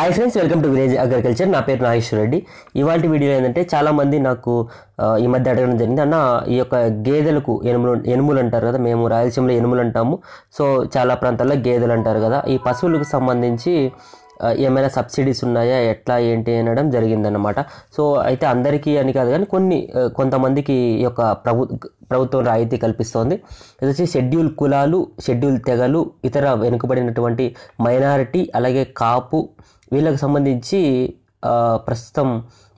hi friends welcome to village agriculture నా పేరు నాగేశ్వర రెడ్డి ఇవాళ వీడియో ఏంటంటే చాలామంది నాకు ఈ మధ్య అడగడం జరిగింది అన్న ఈ యొక్క గేదెలకు ఎనుములు ఎనుములు అంటారు కదా మేము రాయలసీమలో ఎనుములు అంటాము సో చాలా ప్రాంతాల్లో గేదెలు అంటారు కదా ఈ పశువులకు సంబంధించి ఏమైనా సబ్సిడీస్ ఉన్నాయా ఎట్లా ఏంటి అనడం జరిగిందన్నమాట సో అయితే అందరికీ అని కాదు కానీ కొన్ని కొంతమందికి ఈ యొక్క ప్రభు ప్రభుత్వం రాయితీ కల్పిస్తోంది ఇది వచ్చి షెడ్యూల్ కులాలు షెడ్యూల్ తెగలు ఇతర వెనుకబడినటువంటి మైనారిటీ అలాగే కాపు వీళ్ళకి సంబంధించి ప్రస్తుతం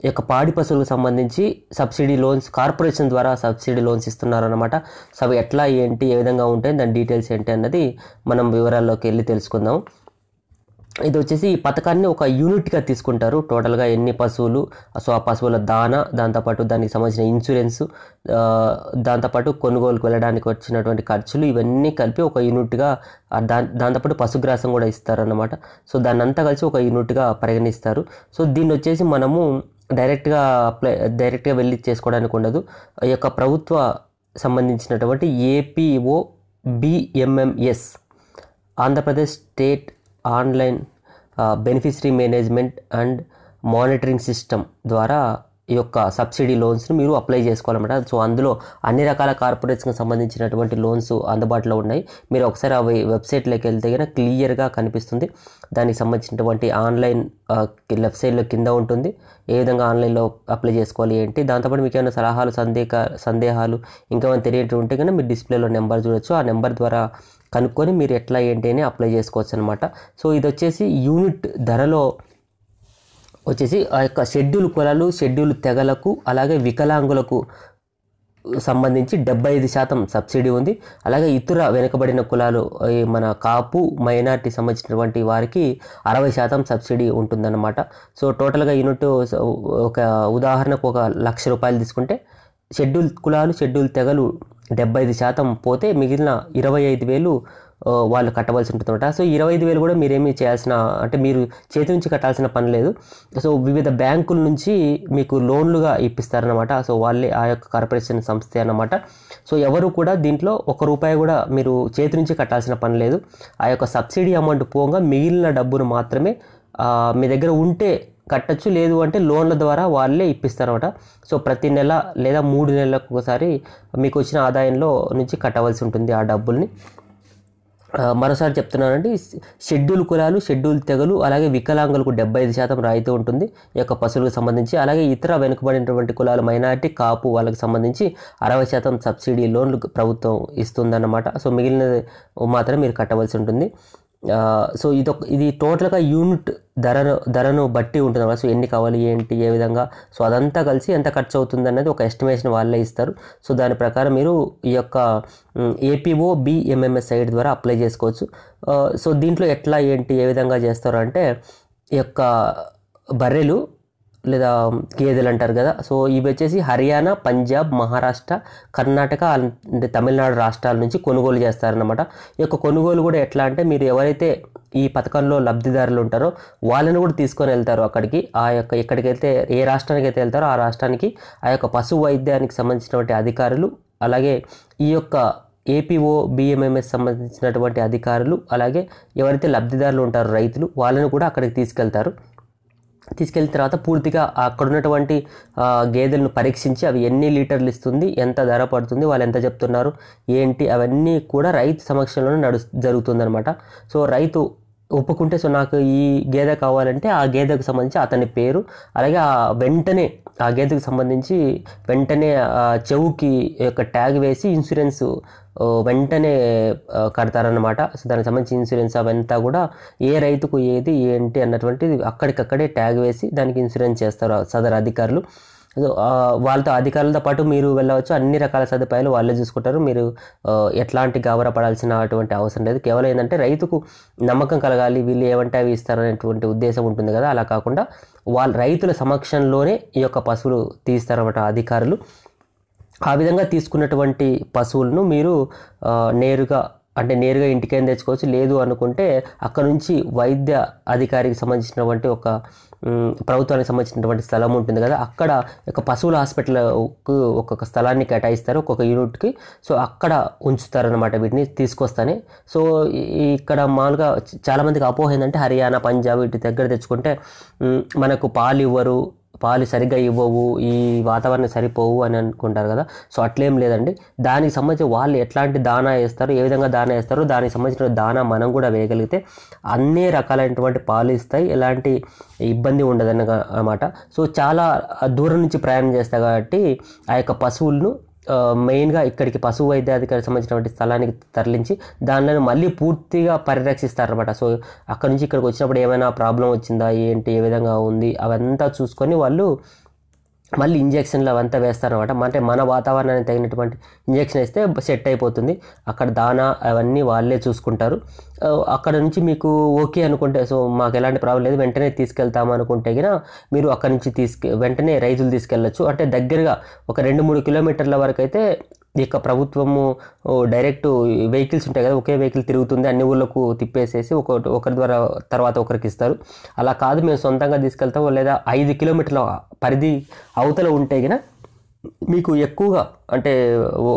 యొక్క పాడి పశువులకు సంబంధించి సబ్సిడీ లోన్స్ కార్పొరేషన్ ద్వారా సబ్సిడీ లోన్స్ ఇస్తున్నారన్నమాట సో ఎట్లా ఏంటి ఏ విధంగా ఉంటాయి దాని డీటెయిల్స్ ఏంటి అన్నది మనం వివరాల్లోకి వెళ్ళి తెలుసుకుందాం ఇది వచ్చేసి ఈ పథకాన్ని ఒక యూనిట్గా తీసుకుంటారు టోటల్గా ఎన్ని పశువులు సో ఆ పశువుల దాన దాంతోపాటు దానికి సంబంధించిన ఇన్సూరెన్స్ దాంతోపాటు కొనుగోలుకు వెళ్ళడానికి వచ్చినటువంటి ఖర్చులు ఇవన్నీ కలిపి ఒక యూనిట్గా దా దాంతోపాటు పశుగ్రాసం కూడా ఇస్తారన్నమాట సో దాన్ని అంతా కలిసి ఒక యూనిట్గా పరిగణిస్తారు సో దీన్ని వచ్చేసి మనము డైరెక్ట్గా అప్లై డైరెక్ట్గా వెళ్ళి చేసుకోవడానికి ఉండదు ఈ యొక్క ప్రభుత్వ సంబంధించినటువంటి APO BMMS Andhra Pradesh state online beneficiary management and monitoring system ద్వారా ఈ యొక్క సబ్సిడీ లోన్స్ని మీరు అప్లై చేసుకోవాలన్నమాట సో అందులో అన్ని రకాల కార్పొరేట్స్కి సంబంధించినటువంటి లోన్స్ అందుబాటులో ఉన్నాయి మీరు ఒకసారి ఆ వెబ్సైట్లోకి వెళ్తే కనుక క్లియర్గా కనిపిస్తుంది దానికి సంబంధించినటువంటి ఆన్లైన్ లెఫ్ట్ సైడ్లో కింద ఉంటుంది ఏ విధంగా ఆన్లైన్లో అప్లై చేసుకోవాలి ఏంటి దాంతోపాటు మీకు ఏమైనా సలహాలు సందేహ సందేహాలు ఇంకా ఏమైనా తెలియటం ఉంటే కనుక మీరు డిస్ప్లేలో నెంబర్ చూడొచ్చు ఆ నెంబర్ ద్వారా కనుక్కొని మీరు ఎట్లా ఏంటి అని అప్లై చేసుకోవచ్చు అనమాట సో ఇది వచ్చేసి యూనిట్ ధరలో వచ్చేసి ఆ యొక్క షెడ్యూల్ కులాలు షెడ్యూల్ తెగలకు అలాగే వికలాంగులకు సంబంధించి డెబ్బై ఐదు శాతం సబ్సిడీ ఉంది అలాగే ఇతర వెనుకబడిన కులాలు మన కాపు మైనార్టీ సంబంధించినటువంటి వారికి అరవై శాతం సబ్సిడీ ఉంటుందన్నమాట సో టోటల్గా యూనిట్ ఒక ఉదాహరణకు ఒక లక్ష రూపాయలు తీసుకుంటే షెడ్యూల్ కులాలు షెడ్యూల్ తెగలు డెబ్బై ఐదు శాతం పోతే మిగిలిన ఇరవై ఐదు వేలు వాళ్ళు కట్టవలసి ఉంటుందన్నమాట సో ఇరవై ఐదు వేలు కూడా మీరేమీ చేయాల్సిన అంటే మీరు చేతి నుంచి కట్టాల్సిన పని లేదు సో వివిధ బ్యాంకుల నుంచి మీకు లోన్లుగా ఇప్పిస్తారనమాట సో వాళ్ళే ఆ యొక్క కార్పొరేషన్ సంస్థ అనమాట సో ఎవరు కూడా దీంట్లో ఒక రూపాయి కూడా మీరు చేతి నుంచి కట్టాల్సిన పని లేదు ఆ యొక్క సబ్సిడీ అమౌంట్ పోగా మిగిలిన డబ్బును మాత్రమే మీ దగ్గర ఉంటే కట్టచ్చు లేదు అంటే లోన్ల ద్వారా వాళ్ళే ఇప్పిస్తారనమాట సో ప్రతి నెల లేదా మూడు నెలలకు ఒకసారి మీకు వచ్చిన ఆదాయంలో నుంచి కట్టవలసి ఉంటుంది ఆ డబ్బుల్ని మరోసారి చెప్తున్నానండి షెడ్యూల్ కులాలు షెడ్యూల్ తెగలు అలాగే వికలాంగులకు డెబ్బై ఐదు శాతం రాయితీ ఉంటుంది ఈ యొక్క పశువులకు సంబంధించి అలాగే ఇతర వెనుకబడినటువంటి కులాలు మైనార్టీ కాపు వాళ్ళకి సంబంధించి అరవై శాతం సబ్సిడీ లోన్లు ప్రభుత్వం ఇస్తుందన్నమాట సో మిగిలిన మాత్రం మీరు కట్టవలసి ఉంటుంది సో ఇది ఇది టోటల్గా యూనిట్ ధరను ధరను బట్టి ఉంటుంది అనమాట సో ఎన్ని కావాలి ఏంటి ఏ విధంగా సో అదంతా కలిసి ఎంత ఖర్చు అవుతుంది అనేది ఒక ఎస్టిమేషన్ వాళ్ళే ఇస్తారు సో దాని ప్రకారం మీరు ఈ యొక్క ఏపీఓ బిఎంఎంఎస్ సైట్ ద్వారా అప్లై చేసుకోవచ్చు సో దీంట్లో ఎట్లా ఏంటి ఏ విధంగా చేస్తారు అంటే ఈ యొక్క బర్రెలు లేదా గేదెలు అంటారు కదా సో ఇవి వచ్చేసి హర్యానా పంజాబ్ మహారాష్ట్ర కర్ణాటక అంటే తమిళనాడు రాష్ట్రాల నుంచి కొనుగోలు చేస్తారనమాట ఈ యొక్క కొనుగోలు కూడా ఎట్లా అంటే మీరు ఎవరైతే ఈ పథకంలో లబ్ధిదారులు ఉంటారో వాళ్ళని కూడా తీసుకొని వెళ్తారు అక్కడికి ఆ యొక్క ఎక్కడికి వెళ్తే ఏ రాష్ట్రానికి అయితే వెళ్తారో ఆ రాష్ట్రానికి ఆ యొక్క పశు వైద్యానికి సంబంధించినటువంటి అధికారులు అలాగే ఈ యొక్క ఏపీఓ బిఎంఎంఎస్ సంబంధించినటువంటి అధికారులు అలాగే ఎవరైతే లబ్ధిదారులు ఉంటారో రైతులు వాళ్ళని కూడా అక్కడికి తీసుకెళ్తారు తీసుకెళ్ళిన తర్వాత పూర్తిగా అక్కడ ఉన్నటువంటి గేదెలను పరీక్షించి అవి ఎన్ని లీటర్లు ఇస్తుంది ఎంత ధర పడుతుంది వాళ్ళు ఎంత చెప్తున్నారు ఏంటి అవన్నీ కూడా రైతు సమక్షంలోనే నడు జరుగుతుందనమాట సో రైతు ఒప్పుకుంటే సో నాకు ఈ గేదె కావాలంటే ఆ గేదెకు సంబంధించి అతని పేరు అలాగే ఆ వెంటనే ఆ గేదెకు సంబంధించి వెంటనే చెవుకి యొక్క ట్యాగ్ వేసి ఇన్సూరెన్స్ వెంటనే కడతారనమాట సో దానికి సంబంధించి ఇన్సూరెన్స్ అవంతా కూడా ఏ రైతుకు ఏది ఏంటి అన్నటువంటిది అక్కడికక్కడే ట్యాగ్ వేసి దానికి ఇన్సూరెన్స్ చేస్తారు సదరు అధికారులు వాళ్ళతో అధికారులతో పాటు మీరు వెళ్ళవచ్చు అన్ని రకాల సదుపాయాలు వాళ్ళే చూసుకుంటారు మీరు ఎట్లాంటి గౌరవపడాల్సినటువంటి అటువంటి అవసరం లేదు కేవలం ఏంటంటే రైతుకు నమ్మకం కలగాలి వీళ్ళు ఏమంటే అవి ఇస్తారనేటువంటి ఉద్దేశం ఉంటుంది కదా అలా కాకుండా వాళ్ళ రైతుల సమక్షంలోనే ఈ యొక్క పశువులు తీస్తారన్నమాట అధికారులు ఆ విధంగా తీసుకున్నటువంటి పశువులను మీరు నేరుగా అంటే నేరుగా ఇంటికైనా తెచ్చుకోవచ్చు లేదు అనుకుంటే అక్కడ నుంచి వైద్య అధికారికి సంబంధించినటువంటి ఒక ప్రభుత్వానికి సంబంధించినటువంటి స్థలం ఉంటుంది కదా అక్కడ ఒక పశువుల హాస్పిటల్కు ఒక్కొక్క స్థలాన్ని కేటాయిస్తారు ఒక్కొక్క యూనిట్కి సో అక్కడ ఉంచుతారనమాట వీటిని తీసుకొస్తానే సో ఇక్కడ మామూలుగా చాలామందికి అపోహ ఏంటంటే హర్యానా పంజాబ్ వీటి దగ్గర తెచ్చుకుంటే మనకు పాలు ఇవ్వరు పాలు సరిగ్గా ఇవ్వవు ఈ వాతావరణం సరిపోవు అని అనుకుంటారు కదా సో అట్లేం లేదండి దానికి సంబంధించి వాళ్ళు ఎట్లాంటి దానా వేస్తారు ఏ విధంగా దానా వేస్తారు దానికి సంబంధించిన దానా మనం కూడా వేయగలిగితే అన్ని రకాలైనటువంటి పాలు ఇస్తాయి ఎలాంటి ఇబ్బంది ఉండదు అన్నమాట సో చాలా దూరం నుంచి ప్రయాణం చేస్తాయి కాబట్టి ఆ యొక్క పశువులను మెయిన్గా ఇక్కడికి పశు వైద్యాధికారికి సంబంధించినటువంటి స్థలానికి తరలించి దానిలో మళ్ళీ పూర్తిగా పరిరక్షిస్తారనమాట సో అక్కడ నుంచి ఇక్కడికి వచ్చినప్పుడు ఏమైనా ప్రాబ్లం వచ్చిందా ఏంటి ఏ విధంగా ఉంది అవంతా చూసుకొని వాళ్ళు మళ్ళీ ఇంజెక్షన్లు అవంతా వేస్తారనమాట అంటే మన వాతావరణానికి తగినటువంటి ఇంజెక్షన్ వేస్తే సెట్ అయిపోతుంది అక్కడ దానా అవన్నీ వాళ్ళే చూసుకుంటారు అక్కడ నుంచి మీకు ఓకే అనుకుంటే సో మాకు ఎలాంటి ప్రాబ్లం లేదు వెంటనే తీసుకెళ్తాము అనుకుంటే కనుక మీరు అక్కడ నుంచి తీసుకె వెంటనే రైతులు తీసుకెళ్ళచ్చు అంటే దగ్గరగా ఒక రెండు మూడు కిలోమీటర్ల వరకు అయితే ఈ యొక్క ప్రభుత్వము డైరెక్ట్ వెహికల్స్ ఉంటాయి కదా ఒకే వెహికల్ తిరుగుతుంది అన్ని ఊళ్ళకు తిప్పేసేసి ఒక ఒకరి ద్వారా తర్వాత ఒకరికి ఇస్తారు అలా కాదు మేము సొంతంగా తీసుకెళ్తాం లేదా ఐదు కిలోమీటర్ల పరిధి అవతల ఉంటే కదా మీకు ఎక్కువగా అంటే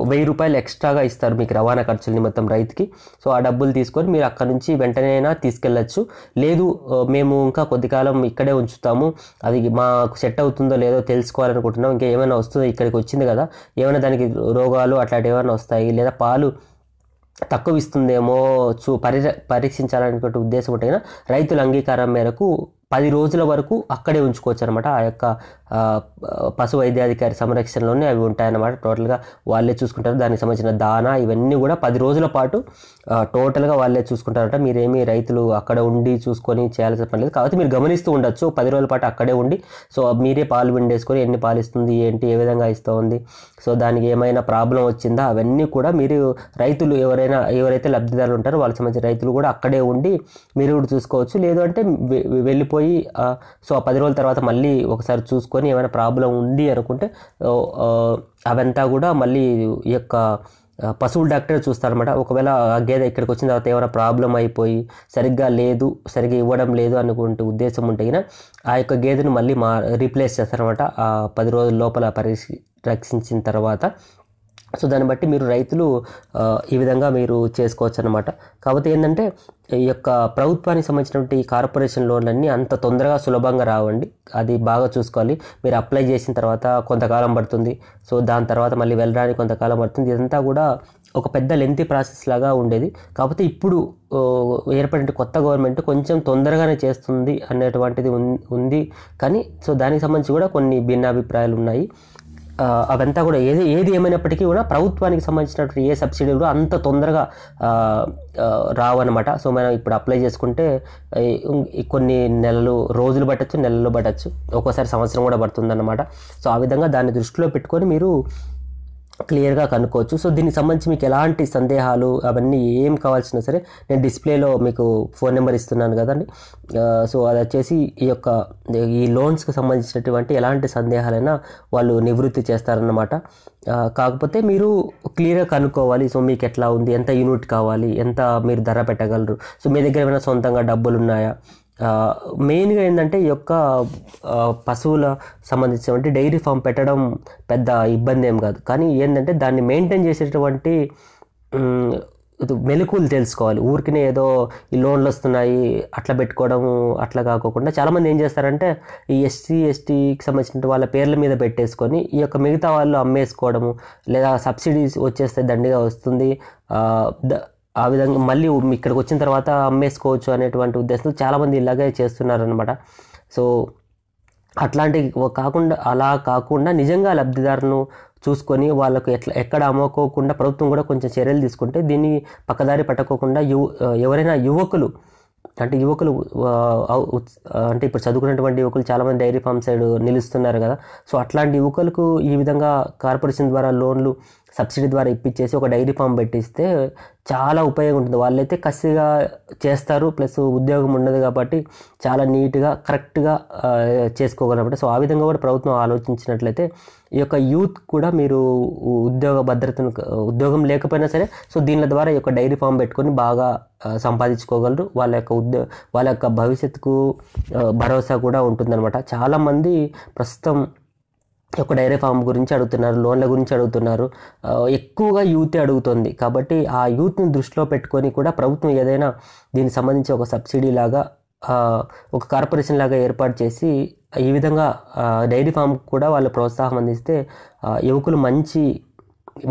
వెయ్యి రూపాయలు ఎక్స్ట్రాగా ఇస్తారు మీకు రవాణా ఖర్చుల నిమిత్తం రైతుకి సో ఆ డబ్బులు తీసుకొని మీరు అక్కడ నుంచి వెంటనే తీసుకెళ్ళచ్చు లేదు మేము ఇంకా కొద్దికాలం ఇక్కడే ఉంచుతాము అది మాకు సెట్ అవుతుందో లేదో తెలుసుకోవాలనుకుంటున్నాం ఇంకా ఏమైనా వస్తుందో ఇక్కడికి వచ్చింది కదా ఏమైనా దానికి రోగాలు అట్లాంటివి ఏమైనా వస్తాయి లేదా పాలు తక్కువ ఇస్తుందేమో చూ పరి పరీక్షించాలనేటువంటి ఉద్దేశం ఉంటే రైతుల అంగీకారం మేరకు పది రోజుల వరకు అక్కడే ఉంచుకోవచ్చు అనమాట ఆ యొక్క పశు వైద్యాధికారి సంరక్షణలోనే అవి ఉంటాయన్నమాట టోటల్గా వాళ్ళే చూసుకుంటారు దానికి సంబంధించిన దానా ఇవన్నీ కూడా పది రోజుల పాటు టోటల్గా వాళ్ళే చూసుకుంటారట మీరేమి రైతులు అక్కడ ఉండి చూసుకొని చేయాల్సిన పని లేదు కాబట్టి మీరు గమనిస్తూ ఉండొచ్చు పది రోజుల పాటు అక్కడే ఉండి సో మీరే పాలు పిండేసుకొని ఎన్ని పాలు ఇస్తుంది ఏంటి ఏ విధంగా ఇస్తుంది సో దానికి ఏమైనా ప్రాబ్లం వచ్చిందా అవన్నీ కూడా మీరు రైతులు ఎవరైనా ఎవరైతే లబ్ధిదారులు ఉంటారో వాళ్ళకి సంబంధించిన రైతులు కూడా అక్కడే ఉండి మీరు కూడా చూసుకోవచ్చు లేదు అంటే వెళ్ళిపోయి పోయి సో ఆ పది రోజుల తర్వాత మళ్ళీ ఒకసారి చూసుకొని ఏమైనా ప్రాబ్లం ఉంది అనుకుంటే అవంతా కూడా మళ్ళీ ఈ యొక్క పశువుల డాక్టర్ చూస్తారనమాట ఒకవేళ ఆ గేదె ఇక్కడికి వచ్చిన తర్వాత ఏమైనా ప్రాబ్లం అయిపోయి సరిగ్గా లేదు సరిగ్గా ఇవ్వడం లేదు అనుకుంటే ఉద్దేశం ఉంటే ఆ యొక్క గేదెను మళ్ళీ మా రీప్లేస్ చేస్తారనమాట ఆ పది రోజుల లోపల పరిరక్షించిన తర్వాత సో దాన్ని బట్టి మీరు రైతులు ఈ విధంగా మీరు చేసుకోవచ్చు అనమాట కాకపోతే ఏంటంటే ఈ యొక్క ప్రభుత్వానికి సంబంధించినటువంటి కార్పొరేషన్ లోన్లన్నీ అంత తొందరగా సులభంగా రావండి అది బాగా చూసుకోవాలి మీరు అప్లై చేసిన తర్వాత కొంతకాలం పడుతుంది సో దాని తర్వాత మళ్ళీ వెళ్ళడానికి కొంతకాలం పడుతుంది ఇదంతా కూడా ఒక పెద్ద లెంతీ ప్రాసెస్ లాగా ఉండేది కాకపోతే ఇప్పుడు ఏర్పడిన కొత్త గవర్నమెంట్ కొంచెం తొందరగానే చేస్తుంది అనేటువంటిది ఉంది కానీ సో దానికి సంబంధించి కూడా కొన్ని భిన్నాభిప్రాయాలు ఉన్నాయి అవంతా కూడా ఏది ఏది ఏమైనప్పటికీ కూడా ప్రభుత్వానికి సంబంధించినటువంటి ఏ సబ్సిడీ కూడా అంత తొందరగా రావన్నమాట సో మనం ఇప్పుడు అప్లై చేసుకుంటే కొన్ని నెలలు రోజులు పట్టచ్చు నెలలు పట్టచ్చు ఒక్కోసారి సంవత్సరం కూడా పడుతుందన్నమాట సో ఆ విధంగా దాన్ని దృష్టిలో పెట్టుకొని మీరు క్లియర్గా కనుక్కోవచ్చు సో దీనికి సంబంధించి మీకు ఎలాంటి సందేహాలు అవన్నీ ఏం కావాల్సినా సరే నేను డిస్ప్లేలో మీకు ఫోన్ నెంబర్ ఇస్తున్నాను కదండి సో అది వచ్చేసి ఈ యొక్క ఈ లోన్స్కి సంబంధించినటువంటి ఎలాంటి సందేహాలైనా వాళ్ళు నివృత్తి చేస్తారన్నమాట కాకపోతే మీరు క్లియర్గా కనుక్కోవాలి సో మీకు ఎట్లా ఉంది ఎంత యూనిట్ కావాలి ఎంత మీరు ధర పెట్టగలరు సో మీ దగ్గర ఏమైనా సొంతంగా డబ్బులు ఉన్నాయా మెయిన్గా ఏంటంటే ఈ యొక్క పశువుల సంబంధించిన అంటే డైరీ ఫామ్ పెట్టడం పెద్ద ఇబ్బంది ఏం కాదు కానీ ఏంటంటే దాన్ని మెయింటైన్ చేసేటువంటి మెలకువలు తెలుసుకోవాలి ఊరికినే ఏదో ఈ లోన్లు వస్తున్నాయి అట్లా పెట్టుకోవడం అట్లా కాకోకుండా చాలామంది ఏం చేస్తారంటే ఈ ఎస్సీ ఎస్టీకి సంబంధించిన వాళ్ళ పేర్ల మీద పెట్టేసుకొని ఈ యొక్క మిగతా వాళ్ళు అమ్మేసుకోవడము లేదా సబ్సిడీస్ వచ్చేస్తే దండిగా వస్తుంది ఆ విధంగా మళ్ళీ ఇక్కడికి వచ్చిన తర్వాత అమ్మేసుకోవచ్చు అనేటువంటి ఉద్దేశంతో చాలామంది ఇలాగే చేస్తున్నారనమాట సో అట్లాంటి కాకుండా అలా కాకుండా నిజంగా లబ్ధిదారును చూసుకొని వాళ్ళకు ఎట్లా ఎక్కడ అమ్ముకోకుండా ప్రభుత్వం కూడా కొంచెం చర్యలు తీసుకుంటే దీన్ని పక్కదారి పట్టకోకుండా యువ ఎవరైనా యువకులు అంటే యువకులు అంటే ఇప్పుడు చదువుకున్నటువంటి యువకులు చాలామంది డైరీ ఫామ్ సైడ్ నిలుస్తున్నారు కదా సో అట్లాంటి యువకులకు ఈ విధంగా కార్పొరేషన్ ద్వారా లోన్లు సబ్సిడీ ద్వారా ఇప్పించేసి ఒక డైరీ ఫామ్ పెట్టిస్తే చాలా ఉపయోగం ఉంటుంది వాళ్ళైతే కసిగా చేస్తారు ప్లస్ ఉద్యోగం ఉండదు కాబట్టి చాలా నీట్గా కరెక్ట్గా చేసుకోగలమంటే సో ఆ విధంగా కూడా ప్రభుత్వం ఆలోచించినట్లయితే ఈ యొక్క యూత్ కూడా మీరు ఉద్యోగ భద్రతను ఉద్యోగం లేకపోయినా సరే సో దీని ద్వారా ఈ యొక్క డైరీ ఫామ్ పెట్టుకొని బాగా సంపాదించుకోగలరు వాళ్ళ యొక్క ఉద్యో వాళ్ళ యొక్క భవిష్యత్తుకు భరోసా కూడా ఉంటుందన్నమాట చాలామంది ప్రస్తుతం ఒక డైరీ ఫామ్ గురించి అడుగుతున్నారు లోన్ల గురించి అడుగుతున్నారు ఎక్కువగా యూతే అడుగుతుంది కాబట్టి ఆ యూత్ని దృష్టిలో పెట్టుకొని కూడా ప్రభుత్వం ఏదైనా దీనికి సంబంధించి ఒక సబ్సిడీ లాగా ఒక కార్పొరేషన్ లాగా ఏర్పాటు చేసి ఈ విధంగా డైరీ ఫామ్ కూడా వాళ్ళు ప్రోత్సాహం అందిస్తే యువకులు మంచి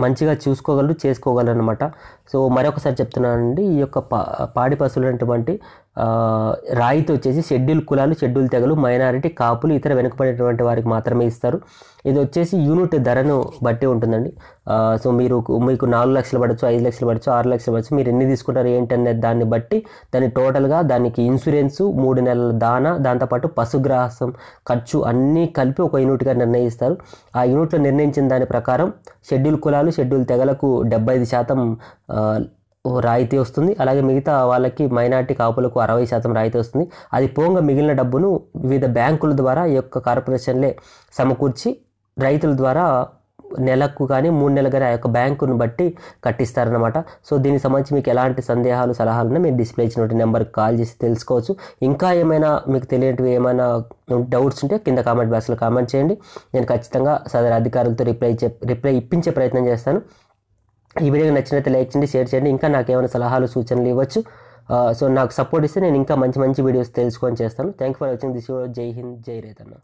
మంచిగా చూసుకోగలరు చేసుకోగలరు అనమాట సో మరొకసారి చెప్తున్నానండి ఈ యొక్క పా పాడి పశువులు రాయితీ వచ్చేసి షెడ్యూల్ కులాలు షెడ్యూల్ తెగలు మైనారిటీ కాపులు ఇతర వెనుకబడినటువంటి వారికి మాత్రమే ఇస్తారు ఇది వచ్చేసి యూనిట్ ధరను బట్టి ఉంటుందండి సో మీరు మీకు నాలుగు లక్షలు పడచ్చు ఐదు లక్షలు పడచ్చు ఆరు లక్షలు పడచ్చు మీరు ఎన్ని తీసుకుంటారు ఏంటి అనే దాన్ని బట్టి దాన్ని టోటల్గా దానికి ఇన్సూరెన్స్ మూడు నెలల దాన దాంతోపాటు పశుగ్రాసం ఖర్చు అన్నీ కలిపి ఒక యూనిట్గా నిర్ణయిస్తారు ఆ యూనిట్లో నిర్ణయించిన దాని ప్రకారం షెడ్యూల్ కులాలు షెడ్యూల్ తెగలకు డెబ్బై ఐదు శాతం రాయితీ వస్తుంది అలాగే మిగతా వాళ్ళకి మైనార్టీ కాపులకు అరవై శాతం రాయితీ వస్తుంది అది పోంగ మిగిలిన డబ్బును వివిధ బ్యాంకుల ద్వారా ఈ యొక్క కార్పొరేషన్లే సమకూర్చి రైతుల ద్వారా నెలకు కానీ మూడు నెలలు కానీ ఆ యొక్క బ్యాంకును బట్టి కట్టిస్తారనమాట సో దీనికి సంబంధించి మీకు ఎలాంటి సందేహాలు సలహాలు మీరు డిస్ప్లే ఇచ్చినటువంటి నెంబర్కి కాల్ చేసి తెలుసుకోవచ్చు ఇంకా ఏమైనా మీకు తెలియనివి ఏమైనా డౌట్స్ ఉంటే కింద కామెంట్ బాక్స్లో కామెంట్ చేయండి నేను ఖచ్చితంగా సదర అధికారులతో రిప్లై రిప్లై ఇప్పించే ప్రయత్నం చేస్తాను ఈ వీడియో నచ్చినట్లయితే లైక్ చేయండి షేర్ చేయండి ఇంకా నాకు ఏమైనా సలహాలు సూచనలు ఇవ్వచ్చు సో నాకు సపోర్ట్ ఇస్తే నేను ఇంకా మంచి మంచి వీడియోస్ తెలుసుకొని చేస్తాను థ్యాంక్ ఫర్ వాచింగ్ దిస్ జై హింద్ జై రేతన్న